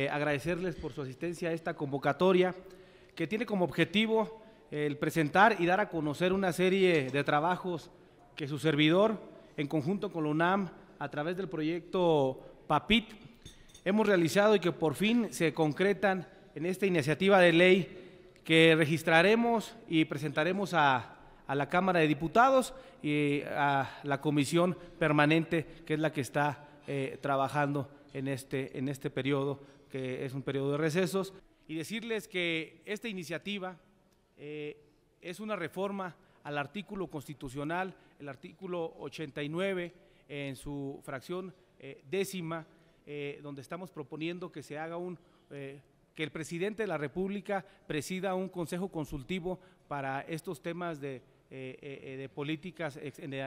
Eh, agradecerles por su asistencia a esta convocatoria que tiene como objetivo el presentar y dar a conocer una serie de trabajos que su servidor, en conjunto con la UNAM, a través del proyecto PAPIT, hemos realizado y que por fin se concretan en esta iniciativa de ley que registraremos y presentaremos a, la Cámara de Diputados y a la Comisión Permanente, que es la que está eh, trabajando en este, en este periodo, que es un periodo de recesos, y decirles que esta iniciativa eh, es una reforma al artículo constitucional, el artículo 89, en su fracción eh, décima, eh, donde estamos proponiendo que se haga un que el presidente de la República presida un consejo consultivo para estos temas de eh, eh, eh, de políticas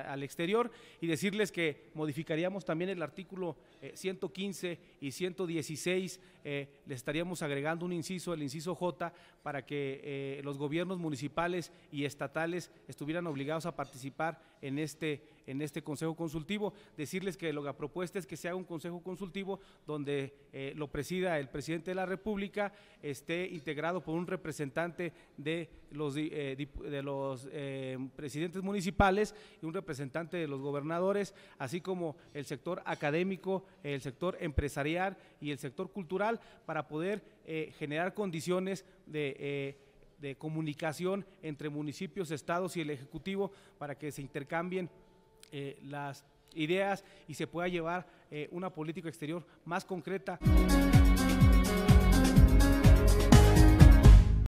al exterior y decirles que modificaríamos también el artículo 115 y 116, le estaríamos agregando un inciso, el inciso J, para que los gobiernos municipales y estatales estuvieran obligados a participar en este en este consejo consultivo. Decirles que lo que propuesta es que se haga un consejo consultivo donde eh, lo presida el presidente de la República, esté integrado por un representante de los, eh, de los eh, presidentes municipales y un representante de los gobernadores, así como el sector académico, el sector empresarial y el sector cultural para poder generar condiciones de de comunicación entre municipios, estados y el Ejecutivo para que se intercambien eh, las ideas y se pueda llevar eh, una política exterior más concreta.